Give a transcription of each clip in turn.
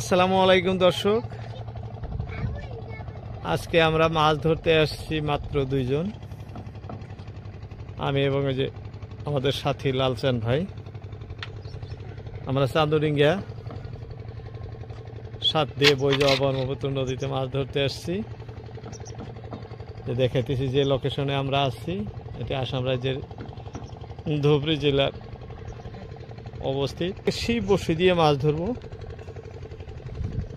আসসালামু আলাইকুম দর্শক আজকে আমরা মাছ ধরতে আসছি মাত্র দুইজন আমি এবং যে আমাদের সাথী লালচান ভাই আমরা চান্দুডিঙ্গা সাত দিয়ে বই যাওয়া ব্রহ্মপুত্র নদীতে মাছ ধরতে আসছি যে দেখাইতেছি যে লোকেশনে আমরা আছি এটি আসাম রাজ্যের ধুবড়ি জেলার অবস্থিত সেই বসি দিয়ে মাছ ধরবো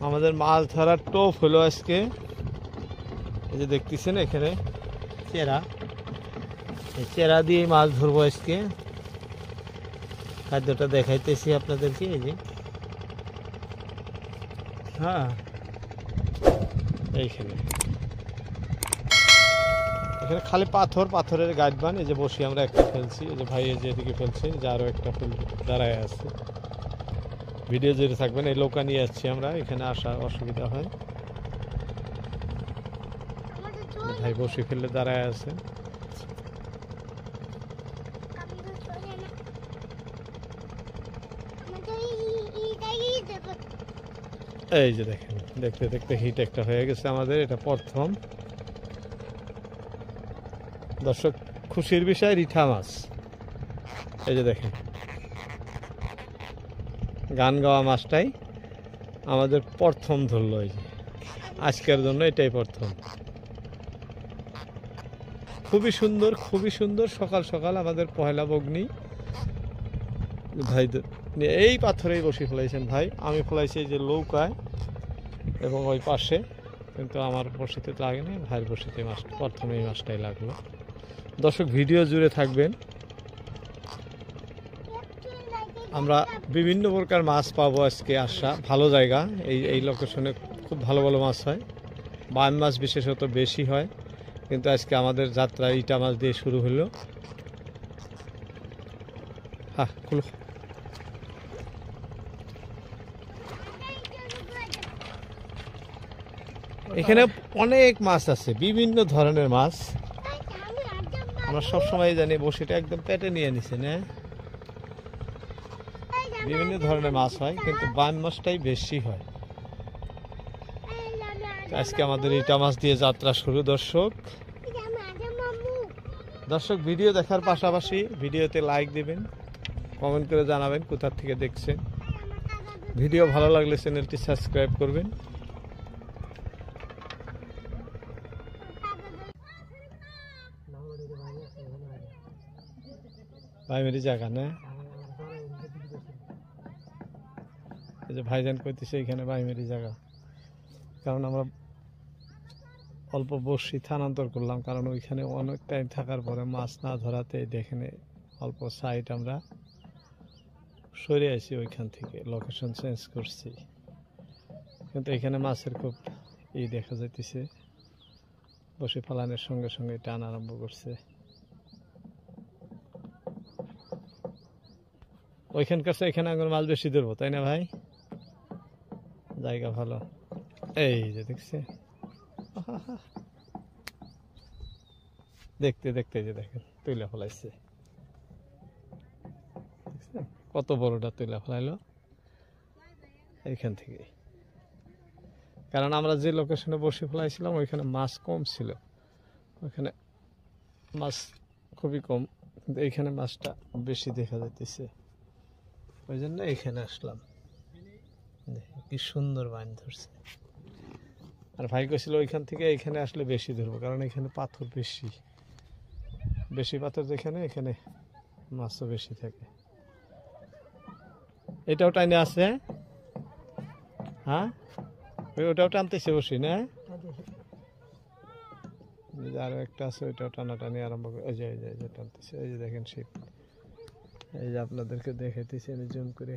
আমাদের মাছ ধরার টোপ হলো আজকে এই যে দেখতেছেন এখানে চেরা এই চেরা দিয়ে মাছ ধরবো আজকে খাদ্যটা দেখাইতেছি আপনাদেরকে এই যে হ্যাঁ এইখানে এখানে খালি পাথর পাথরের বান এই যে বসি আমরা একটা ফেলছি এই যে ভাই এই যে এদিকে ফেলছে যে আরও একটা ফেল দাঁড়ায় আছে ভিডিও জেরে থাকবেন এই লোকা নিয়ে আসছি আমরা এখানে আসা অসুবিধা হয় ভাই বসে ফেললে দাঁড়ায় আছে এই যে দেখেন দেখতে দেখতে হিট একটা হয়ে গেছে আমাদের এটা প্রথম দর্শক খুশির বিষয় রিঠা মাছ এই যে দেখেন গান গাওয়া মাছটাই আমাদের প্রথম ধরলো এই আজকের জন্য এটাই প্রথম খুবই সুন্দর খুবই সুন্দর সকাল সকাল আমাদের পহেলা বগ্নি ভাই এই পাথরেই বসে ফেলাইছেন ভাই আমি ফেলাইছি যে লৌকায় এবং ওই পাশে কিন্তু আমার বসিতে লাগেনি ভাইয়ের বসিতে মাছ প্রথমে এই মাছটাই লাগলো দর্শক ভিডিও জুড়ে থাকবেন আমরা বিভিন্ন প্রকার মাছ পাবো আজকে আসা ভালো জায়গা এই এই লোকেশনে খুব ভালো ভালো মাছ হয় বান মাছ বিশেষত বেশি হয় কিন্তু আজকে আমাদের যাত্রা ইটা মাছ দিয়ে শুরু হলো হ্যাঁ খুলো এখানে অনেক মাছ আছে বিভিন্ন ধরনের মাছ আমরা সবসময় জানি বসেটা একদম পেটে নিয়ে নিছে না বিভিন্ন ধরনের মাছ হয় কিন্তু বাম মাছটাই বেশি হয় আজকে আমাদের ইটা মাছ দিয়ে যাত্রা শুরু দর্শক দর্শক ভিডিও দেখার পাশাপাশি ভিডিওতে লাইক দিবেন কমেন্ট করে জানাবেন কোথার থেকে দেখছেন ভিডিও ভালো লাগলে চ্যানেলটি সাবস্ক্রাইব করবেন ভাই মেরি জায়গা না এই যে ভাইজান কইতেছে এখানে প্রাইমারি জায়গা কারণ আমরা অল্প বসি স্থানান্তর করলাম কারণ ওইখানে অনেক টাইম থাকার পরে মাছ না ধরাতে দেখেনে অল্প সাইট আমরা সরে আসি ওইখান থেকে লোকেশন চেঞ্জ করছি কিন্তু এখানে মাছের খুব ই দেখা যাইতেছে বসে ফালানের সঙ্গে সঙ্গে টান আরম্ভ করছে ওইখানকার এখানে এখন মাছ বেশি ধরবো তাই না ভাই জায়গা ভালো এই যে দেখছে দেখতে দেখতে যে দেখেন তুইলা ফলাইছে কত বড়টা তুইলা ফলাইলো এইখান থেকে কারণ আমরা যে লোকেশনে বসে ফেলাইছিলাম ওইখানে মাছ কম ছিল ওইখানে মাছ খুবই কম কিন্তু এইখানে মাছটা বেশি দেখা যাইতেছে ওই জন্য এইখানে আসলাম কি সুন্দর বাইন ধরছে আর ভাই কছিল ওইখান থেকে এখানে আসলে বেশি ধরবো কারণ এখানে পাথর বেশি বেশি পাথর যেখানে এখানে মাছও বেশি থাকে এটাও টাইনে আছে হ্যাঁ, হ্যাঁ? ওটাও টানতেছে বসি না আরও একটা আছে ওইটাও টানাটানি আরম্ভ করে ওই যে ওই যে টানতেছে এই যে দেখেন শীত এই যে আপনাদেরকে দেখাইতেছি আমি জুম করে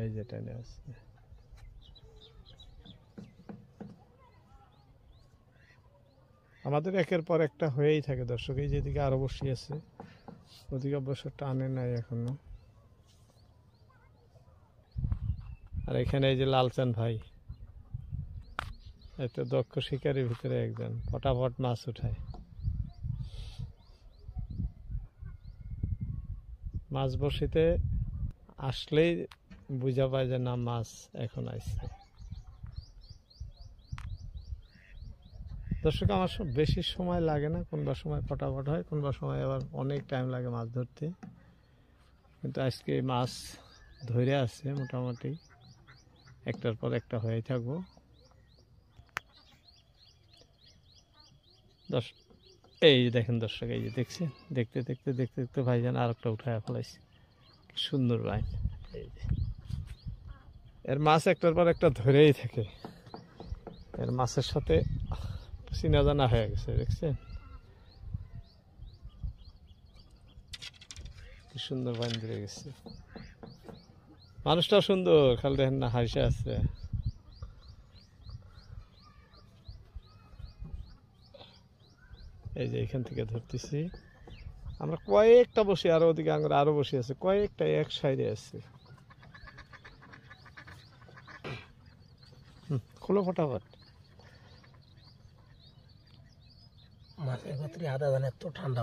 এই যে টেনে আসছে আমাদের একের পর একটা হয়েই থাকে দর্শক এই যেদিকে আরও বসিয়েছে ওদিকে অবশ্য টানে নাই এখনো আর এখানে এই যে লালচান ভাই এত দক্ষ শিকারের ভিতরে একজন ফটাফট মাছ উঠায় মাছ বসিতে আসলেই বুঝা পায় যে না মাছ এখন আসছে দর্শক আমার বেশি সময় লাগে না কোনবার সময় ফটাফট হয় কোনবার সময় আবার অনেক টাইম লাগে মাছ ধরতে কিন্তু আজকে মাছ ধরে আছে মোটামুটি একটার পর একটা হয়ে থাকবো দর্শক এই যে দেখেন দর্শক এই যে দেখছে দেখতে দেখতে দেখতে দেখতে ভাইজান আর একটা উঠায় ফলাইছে সুন্দর বাইন এর মাছ একটার পর একটা ধরেই থাকে এর মাছের সাথে চিনা জানা হয়ে গেছে দেখছেন কি সুন্দর পানি ধরে গেছে মানুষটা সুন্দর খালি দেখেন না হাসে আছে এই যে এখান থেকে ধরতেছি আমরা কয়েকটা বসে আরো ওদিকে আমরা আরো বসে আছে কয়েকটা এক সাইডে আছে খোলো ফটাফট মাছের এত ঠান্ডা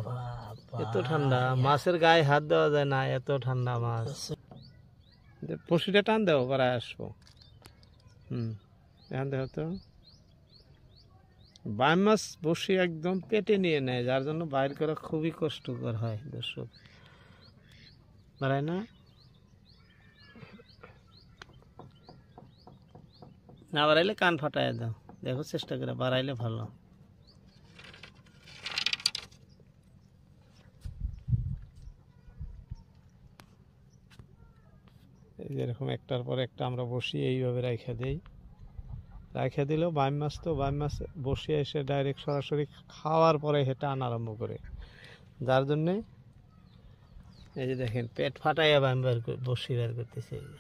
এত ঠান্ডা মাছের গায়ে হাত দেওয়া যায় না এত ঠান্ডা মাছ পশুটা টান দেবো করায় আসবো হুম টান দেও তো বাম মাছ বসে একদম পেটে নিয়ে নেয় যার জন্য বাইর করা খুবই কষ্টকর হয় দর্শক বাড়ায় না না বাড়াইলে কান ফাটাই দাও দেখো চেষ্টা করে বাড়াইলে ভালো যেরকম একটার পর একটা আমরা বসি এইভাবে রাইখা দেই রাইখা দিলেও বাম মাছ তো বাম মাছ বসিয়ে এসে ডাইরেক্ট সরাসরি খাওয়ার পরে হে আনা আরম্ভ করে যার জন্যে এই যে দেখেন পেট ফাটাইয়া বাম বার বসি বার করতেছে এই যে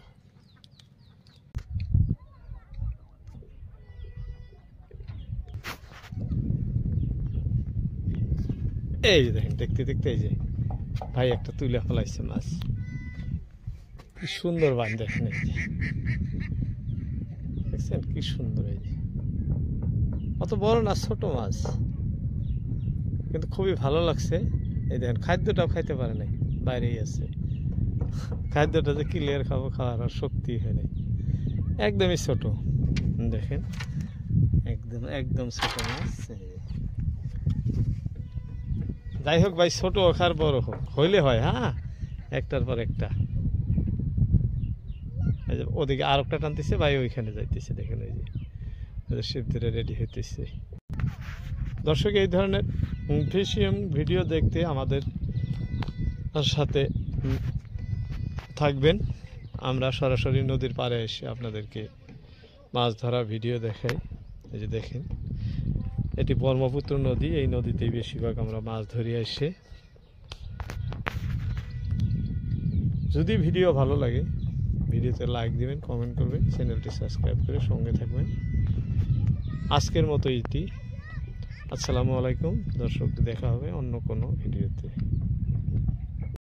এই যে দেখেন দেখতে দেখতে এই যে ভাই একটা তুলে ফেলাইছে মাছ কি সুন্দর বান দেখেন এই যে দেখছেন কি সুন্দর এই যে অত বড় না ছোট মাছ কিন্তু খুবই ভালো লাগছে এই দেখেন খাদ্যটাও খাইতে পারে নাই বাইরেই আছে খাদ্যটা যে ক্লিয়ার খাবো খাওয়ার আর শক্তি হয় নাই একদমই ছোট দেখেন একদম একদম ছোট মাছ যাই হোক ভাই ছোট হোক আর বড় হোক হইলে হয় হ্যাঁ একটার পর একটা ওদিকে আর একটা টানতেছে ভাই ওইখানে যাইতেছে দেখেন ওই যে শিব ধরে রেডি হইতেছে দর্শক এই ধরনের ফিশিয়াম ভিডিও দেখতে আমাদের সাথে থাকবেন আমরা সরাসরি নদীর পাড়ে এসে আপনাদেরকে মাছ ধরা ভিডিও দেখাই এই যে দেখেন এটি ব্রহ্মপুত্র নদী এই নদীতেই বেশিরভাগ আমরা মাছ ধরি আসে যদি ভিডিও ভালো লাগে ভিডিওতে লাইক দিবেন কমেন্ট করবেন চ্যানেলটি সাবস্ক্রাইব করে সঙ্গে থাকবেন আজকের মতো ইতি আসসালামু আলাইকুম দর্শক দেখা হবে অন্য কোনো ভিডিওতে